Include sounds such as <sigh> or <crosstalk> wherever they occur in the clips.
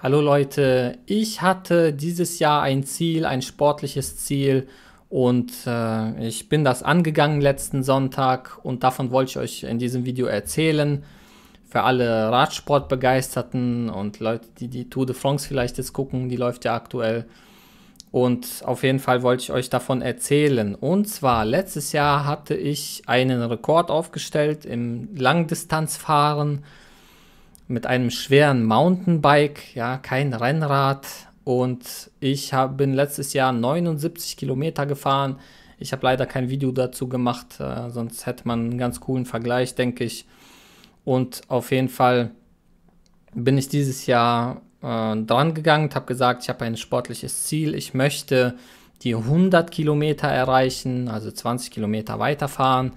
Hallo Leute, ich hatte dieses Jahr ein Ziel, ein sportliches Ziel und äh, ich bin das angegangen letzten Sonntag und davon wollte ich euch in diesem Video erzählen. Für alle Radsportbegeisterten und Leute, die die Tour de France vielleicht jetzt gucken, die läuft ja aktuell. Und auf jeden Fall wollte ich euch davon erzählen. Und zwar, letztes Jahr hatte ich einen Rekord aufgestellt im Langdistanzfahren mit einem schweren Mountainbike, ja, kein Rennrad. Und ich hab, bin letztes Jahr 79 Kilometer gefahren. Ich habe leider kein Video dazu gemacht, äh, sonst hätte man einen ganz coolen Vergleich, denke ich. Und auf jeden Fall bin ich dieses Jahr äh, dran gegangen, habe gesagt, ich habe ein sportliches Ziel. Ich möchte die 100 Kilometer erreichen, also 20 Kilometer weiterfahren.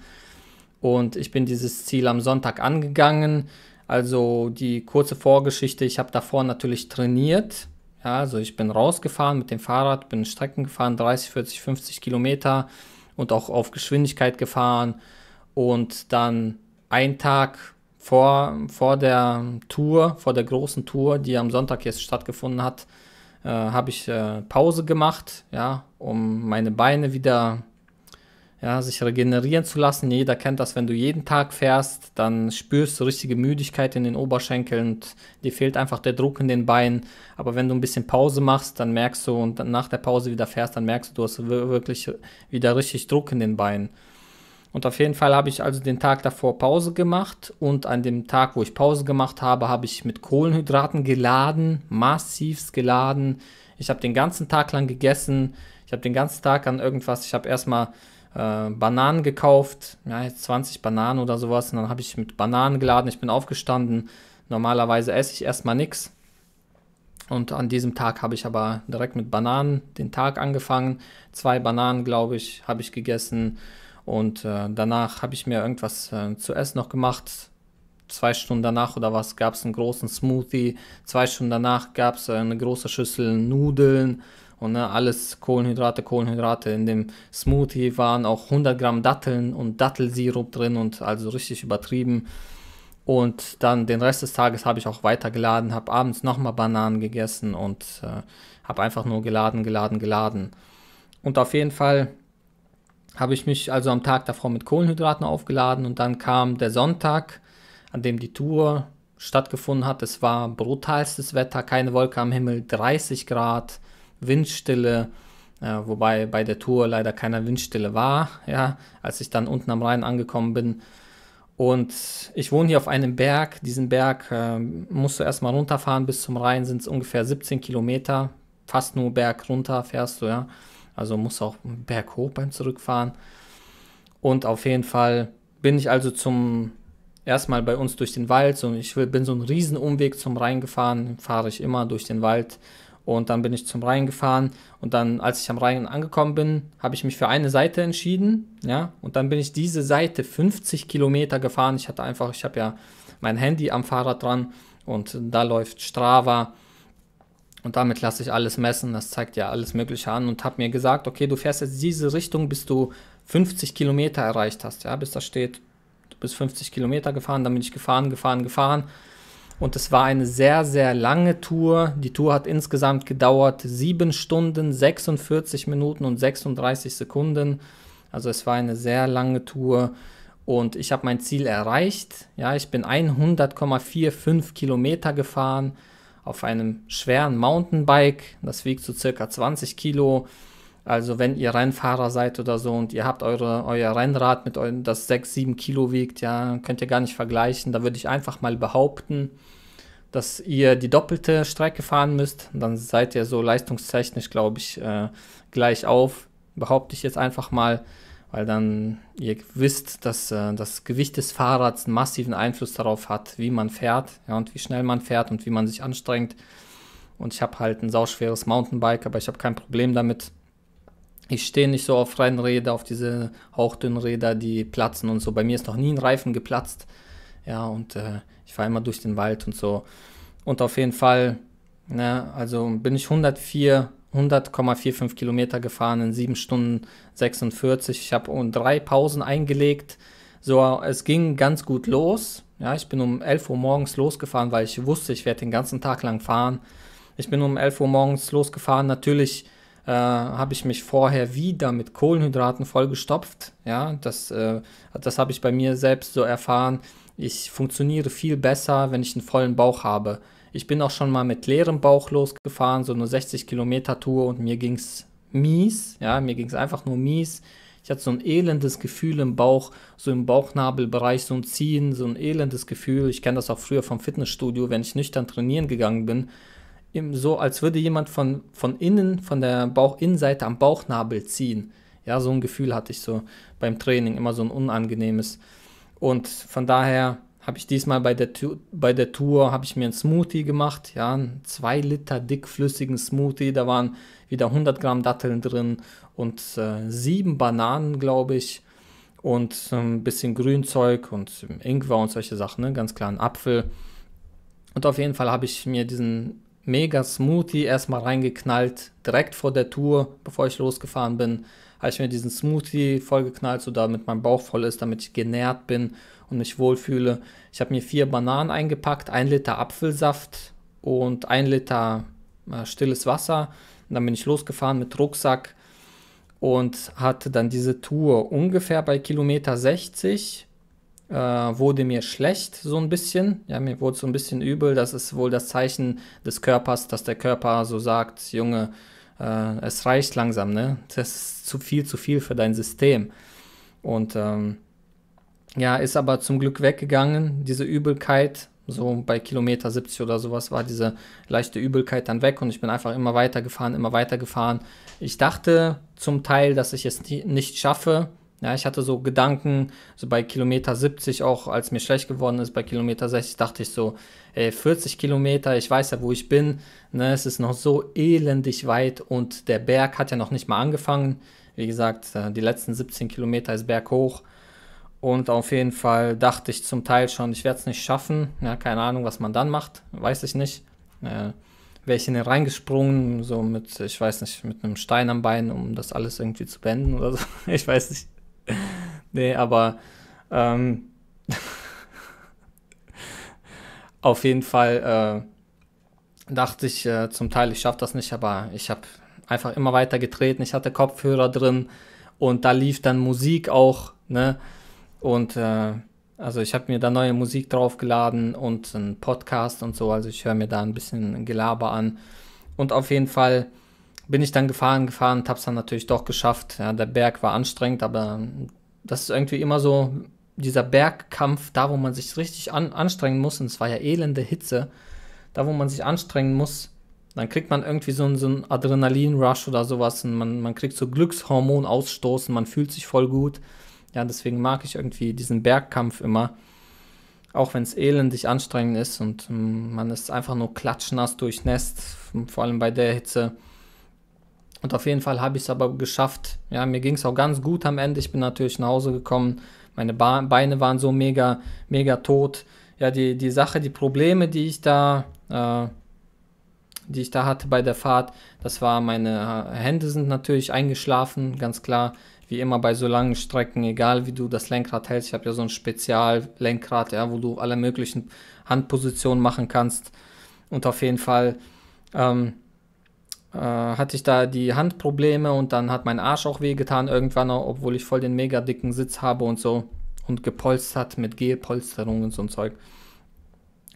Und ich bin dieses Ziel am Sonntag angegangen. Also die kurze Vorgeschichte, ich habe davor natürlich trainiert. Ja, also ich bin rausgefahren mit dem Fahrrad, bin Strecken gefahren, 30, 40, 50 Kilometer und auch auf Geschwindigkeit gefahren. Und dann einen Tag vor, vor der Tour, vor der großen Tour, die am Sonntag jetzt stattgefunden hat, äh, habe ich äh, Pause gemacht, ja, um meine Beine wieder ja, sich regenerieren zu lassen. Jeder kennt das, wenn du jeden Tag fährst, dann spürst du richtige Müdigkeit in den Oberschenkeln und dir fehlt einfach der Druck in den Beinen. Aber wenn du ein bisschen Pause machst, dann merkst du und dann nach der Pause wieder fährst, dann merkst du, du hast wirklich wieder richtig Druck in den Beinen. Und auf jeden Fall habe ich also den Tag davor Pause gemacht und an dem Tag, wo ich Pause gemacht habe, habe ich mit Kohlenhydraten geladen, massivst geladen. Ich habe den ganzen Tag lang gegessen. Ich habe den ganzen Tag an irgendwas, ich habe erstmal äh, Bananen gekauft, ja, 20 Bananen oder sowas. Und dann habe ich mit Bananen geladen, ich bin aufgestanden. Normalerweise esse ich erstmal nichts. Und an diesem Tag habe ich aber direkt mit Bananen den Tag angefangen. Zwei Bananen, glaube ich, habe ich gegessen. Und äh, danach habe ich mir irgendwas äh, zu essen noch gemacht. Zwei Stunden danach oder was gab es einen großen Smoothie. Zwei Stunden danach gab es äh, eine große Schüssel Nudeln und ne, alles Kohlenhydrate, Kohlenhydrate. In dem Smoothie waren auch 100 Gramm Datteln und Dattelsirup drin und also richtig übertrieben. Und dann den Rest des Tages habe ich auch weiter geladen, habe abends nochmal Bananen gegessen und äh, habe einfach nur geladen, geladen, geladen. Und auf jeden Fall habe ich mich also am Tag davor mit Kohlenhydraten aufgeladen und dann kam der Sonntag, an dem die Tour stattgefunden hat. Es war brutalstes Wetter, keine Wolke am Himmel, 30 Grad. Windstille, äh, wobei bei der Tour leider keine Windstille war, ja, als ich dann unten am Rhein angekommen bin. Und ich wohne hier auf einem Berg. Diesen Berg äh, musst du erstmal runterfahren bis zum Rhein, sind es ungefähr 17 Kilometer. Fast nur Berg runter fährst du, ja. Also musst du auch Berg hoch beim Zurückfahren. Und auf jeden Fall bin ich also zum erstmal bei uns durch den Wald. So, ich bin so einen riesen Umweg zum Rhein gefahren, fahre ich immer durch den Wald und dann bin ich zum Rhein gefahren und dann, als ich am Rhein angekommen bin, habe ich mich für eine Seite entschieden, ja, und dann bin ich diese Seite 50 Kilometer gefahren. Ich hatte einfach, ich habe ja mein Handy am Fahrrad dran und da läuft Strava und damit lasse ich alles messen, das zeigt ja alles Mögliche an und habe mir gesagt, okay, du fährst jetzt diese Richtung, bis du 50 Kilometer erreicht hast, ja, bis da steht, du bist 50 Kilometer gefahren, dann bin ich gefahren, gefahren, gefahren und es war eine sehr, sehr lange Tour. Die Tour hat insgesamt gedauert 7 Stunden, 46 Minuten und 36 Sekunden. Also es war eine sehr lange Tour und ich habe mein Ziel erreicht. Ja, ich bin 100,45 Kilometer gefahren auf einem schweren Mountainbike. Das wiegt so circa 20 Kilo. Also wenn ihr Rennfahrer seid oder so und ihr habt eure, euer Rennrad mit euren, das 6, 7 Kilo wiegt, ja, könnt ihr gar nicht vergleichen. Da würde ich einfach mal behaupten, dass ihr die doppelte Strecke fahren müsst. Dann seid ihr so leistungstechnisch, glaube ich, äh, gleich auf. Behaupte ich jetzt einfach mal, weil dann ihr wisst, dass äh, das Gewicht des Fahrrads einen massiven Einfluss darauf hat, wie man fährt ja, und wie schnell man fährt und wie man sich anstrengt. Und ich habe halt ein sauschweres Mountainbike, aber ich habe kein Problem damit. Ich stehe nicht so auf Rennräder, auf diese hauchdünnen Räder, die platzen und so. Bei mir ist noch nie ein Reifen geplatzt. Ja, und äh, ich fahre immer durch den Wald und so. Und auf jeden Fall, ne, also bin ich 104, 100,45 Kilometer gefahren in 7 Stunden 46. Ich habe um drei Pausen eingelegt. So, es ging ganz gut los. Ja, ich bin um 11 Uhr morgens losgefahren, weil ich wusste, ich werde den ganzen Tag lang fahren. Ich bin um 11 Uhr morgens losgefahren. Natürlich äh, habe ich mich vorher wieder mit Kohlenhydraten vollgestopft. Ja, das, äh, das habe ich bei mir selbst so erfahren. Ich funktioniere viel besser, wenn ich einen vollen Bauch habe. Ich bin auch schon mal mit leerem Bauch losgefahren, so eine 60 Kilometer Tour und mir ging es mies, ja, mir es einfach nur mies. Ich hatte so ein elendes Gefühl im Bauch, so im Bauchnabelbereich, so ein Ziehen, so ein elendes Gefühl. Ich kenne das auch früher vom Fitnessstudio, wenn ich nüchtern trainieren gegangen bin. so, als würde jemand von, von innen, von der Bauchinnenseite am Bauchnabel ziehen. Ja, so ein Gefühl hatte ich so beim Training, immer so ein unangenehmes. Gefühl. Und von daher habe ich diesmal bei der, bei der Tour habe ich mir einen Smoothie gemacht, ja, einen 2 Liter dickflüssigen Smoothie, da waren wieder 100 Gramm Datteln drin und äh, sieben Bananen, glaube ich, und ein ähm, bisschen Grünzeug und Ingwer und solche Sachen, ne? ganz klar ein Apfel. Und auf jeden Fall habe ich mir diesen mega Smoothie erstmal reingeknallt, direkt vor der Tour, bevor ich losgefahren bin. Habe ich mir diesen Smoothie vollgeknallt, so damit mein Bauch voll ist, damit ich genährt bin und mich wohlfühle. Ich habe mir vier Bananen eingepackt, ein Liter Apfelsaft und ein Liter äh, stilles Wasser. Und dann bin ich losgefahren mit Rucksack und hatte dann diese Tour ungefähr bei Kilometer 60 äh, wurde mir schlecht so ein bisschen. Ja, mir wurde so ein bisschen übel. Das ist wohl das Zeichen des Körpers, dass der Körper so sagt, Junge, äh, es reicht langsam, ne? Das ist zu viel, zu viel für dein System. Und ähm, ja, ist aber zum Glück weggegangen, diese Übelkeit. So bei Kilometer 70 oder sowas war diese leichte Übelkeit dann weg und ich bin einfach immer weiter gefahren, immer weiter gefahren. Ich dachte zum Teil, dass ich es nicht schaffe, ja, ich hatte so Gedanken, so bei Kilometer 70 auch, als mir schlecht geworden ist, bei Kilometer 60 dachte ich so, ey, 40 Kilometer, ich weiß ja, wo ich bin, ne, es ist noch so elendig weit und der Berg hat ja noch nicht mal angefangen. Wie gesagt, äh, die letzten 17 Kilometer ist berghoch und auf jeden Fall dachte ich zum Teil schon, ich werde es nicht schaffen. Ja, keine Ahnung, was man dann macht, weiß ich nicht. Äh, Wäre ich in den reingesprungen, so mit, ich weiß nicht, mit einem Stein am Bein, um das alles irgendwie zu beenden oder so, <laughs> ich weiß nicht. <laughs> nee, aber ähm, <laughs> auf jeden Fall äh, dachte ich äh, zum Teil, ich schaffe das nicht, aber ich habe einfach immer weiter getreten. Ich hatte Kopfhörer drin und da lief dann Musik auch, ne? Und äh, also ich habe mir da neue Musik draufgeladen und einen Podcast und so. Also ich höre mir da ein bisschen Gelaber an. Und auf jeden Fall bin ich dann gefahren, gefahren, hab's dann natürlich doch geschafft. Ja, der Berg war anstrengend, aber ähm, das ist irgendwie immer so dieser Bergkampf, da wo man sich richtig an, anstrengen muss, und es war ja elende Hitze, da wo man sich anstrengen muss, dann kriegt man irgendwie so, so einen Adrenalin-Rush oder sowas und man, man kriegt so Glückshormonausstoß und man fühlt sich voll gut. Ja, deswegen mag ich irgendwie diesen Bergkampf immer. Auch wenn es elendig anstrengend ist und ähm, man ist einfach nur klatschnass durchnässt, vor allem bei der Hitze. Und auf jeden Fall habe ich es aber geschafft. Ja, mir ging es auch ganz gut am Ende. Ich bin natürlich nach Hause gekommen. Meine ba Beine waren so mega, mega tot. Ja, die, die Sache, die Probleme, die ich da, äh, die ich da hatte bei der Fahrt, das war, meine äh, Hände sind natürlich eingeschlafen, ganz klar. Wie immer bei so langen Strecken, egal wie du das Lenkrad hältst. Ich habe ja so ein Speziallenkrad, ja, wo du alle möglichen Handpositionen machen kannst. Und auf jeden Fall ähm, äh, hatte ich da die Handprobleme und dann hat mein Arsch auch wehgetan irgendwann, obwohl ich voll den mega dicken Sitz habe und so und gepolstert mit Gehpolsterung und so ein Zeug.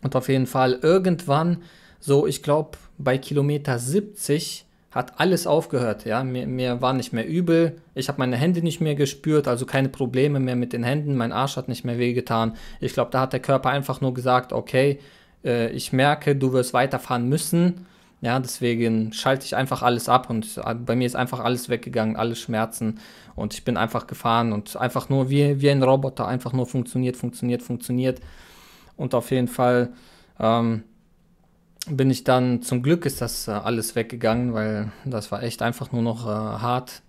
Und auf jeden Fall irgendwann, so ich glaube bei Kilometer 70 hat alles aufgehört, ja, mir, mir war nicht mehr übel, ich habe meine Hände nicht mehr gespürt, also keine Probleme mehr mit den Händen, mein Arsch hat nicht mehr wehgetan. Ich glaube, da hat der Körper einfach nur gesagt, okay, äh, ich merke, du wirst weiterfahren müssen ja, deswegen schalte ich einfach alles ab und äh, bei mir ist einfach alles weggegangen, alle Schmerzen und ich bin einfach gefahren und einfach nur wie, wie ein Roboter, einfach nur funktioniert, funktioniert, funktioniert. Und auf jeden Fall ähm, bin ich dann, zum Glück ist das äh, alles weggegangen, weil das war echt einfach nur noch äh, hart,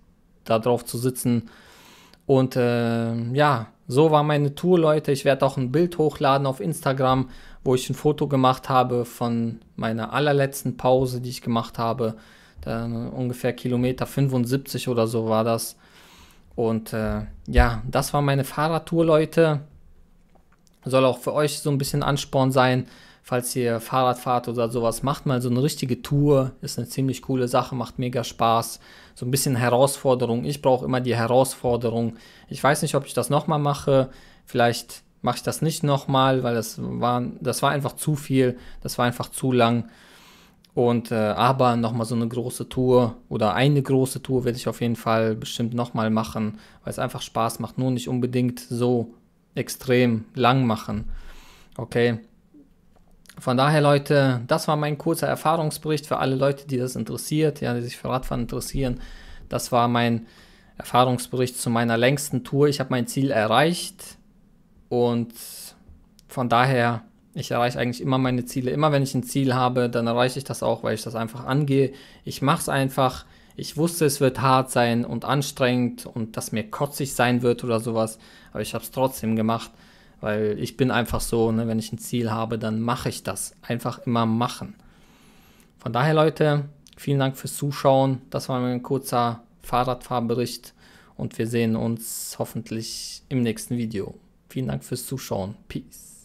da drauf zu sitzen. Und äh, ja, so war meine Tour, Leute. Ich werde auch ein Bild hochladen auf Instagram, wo ich ein Foto gemacht habe von meiner allerletzten Pause, die ich gemacht habe. Dann ungefähr Kilometer 75 oder so war das. Und äh, ja, das war meine Fahrradtour, Leute. Soll auch für euch so ein bisschen Ansporn sein, falls ihr Fahrrad fahrt oder sowas. Macht mal so eine richtige Tour. Ist eine ziemlich coole Sache, macht mega Spaß. So ein bisschen Herausforderung. Ich brauche immer die Herausforderung. Ich weiß nicht, ob ich das nochmal mache. Vielleicht mache ich das nicht nochmal, weil das war, das war einfach zu viel, das war einfach zu lang. Und äh, aber nochmal so eine große Tour oder eine große Tour werde ich auf jeden Fall bestimmt nochmal machen, weil es einfach Spaß macht, nur nicht unbedingt so extrem lang machen. Okay. Von daher, Leute, das war mein kurzer Erfahrungsbericht für alle Leute, die das interessiert, ja, die sich für Radfahren interessieren. Das war mein Erfahrungsbericht zu meiner längsten Tour. Ich habe mein Ziel erreicht. Und von daher, ich erreiche eigentlich immer meine Ziele. Immer wenn ich ein Ziel habe, dann erreiche ich das auch, weil ich das einfach angehe. Ich mache es einfach. Ich wusste, es wird hart sein und anstrengend und dass mir kotzig sein wird oder sowas. Aber ich habe es trotzdem gemacht, weil ich bin einfach so, ne, wenn ich ein Ziel habe, dann mache ich das. Einfach immer machen. Von daher, Leute, vielen Dank fürs Zuschauen. Das war mein kurzer Fahrradfahrbericht und wir sehen uns hoffentlich im nächsten Video. Vielen Dank fürs Zuschauen. Peace.